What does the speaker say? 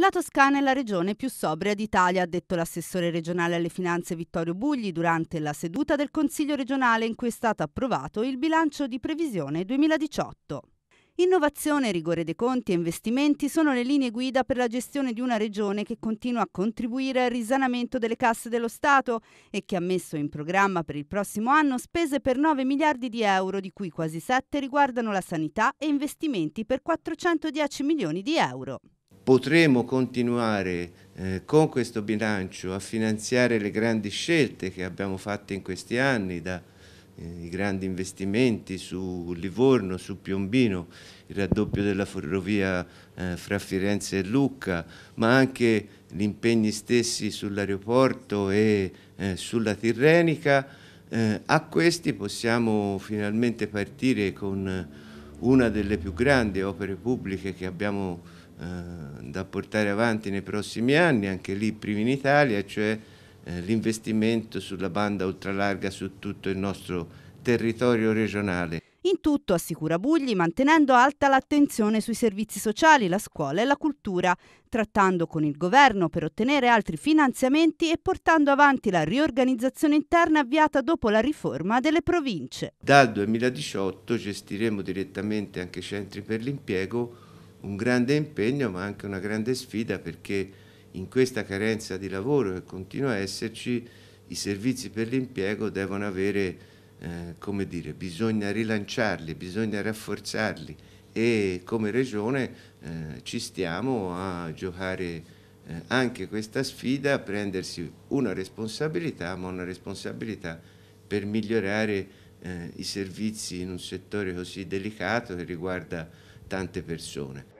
La Toscana è la regione più sobria d'Italia, ha detto l'assessore regionale alle finanze Vittorio Bugli durante la seduta del Consiglio regionale in cui è stato approvato il bilancio di previsione 2018. Innovazione, rigore dei conti e investimenti sono le linee guida per la gestione di una regione che continua a contribuire al risanamento delle casse dello Stato e che ha messo in programma per il prossimo anno spese per 9 miliardi di euro, di cui quasi 7 riguardano la sanità e investimenti per 410 milioni di euro potremo continuare eh, con questo bilancio a finanziare le grandi scelte che abbiamo fatto in questi anni, dai eh, grandi investimenti su Livorno, su Piombino, il raddoppio della ferrovia eh, fra Firenze e Lucca, ma anche gli impegni stessi sull'aeroporto e eh, sulla Tirrenica, eh, a questi possiamo finalmente partire con una delle più grandi opere pubbliche che abbiamo eh, da portare avanti nei prossimi anni, anche lì primi in Italia, cioè eh, l'investimento sulla banda ultralarga su tutto il nostro territorio regionale. In tutto, assicura Bugli, mantenendo alta l'attenzione sui servizi sociali, la scuola e la cultura, trattando con il governo per ottenere altri finanziamenti e portando avanti la riorganizzazione interna avviata dopo la riforma delle province. Dal 2018 gestiremo direttamente anche centri per l'impiego un grande impegno ma anche una grande sfida perché in questa carenza di lavoro che continua a esserci i servizi per l'impiego devono avere, eh, come dire, bisogna rilanciarli, bisogna rafforzarli e come regione eh, ci stiamo a giocare eh, anche questa sfida, a prendersi una responsabilità, ma una responsabilità per migliorare eh, i servizi in un settore così delicato che riguarda tante persone.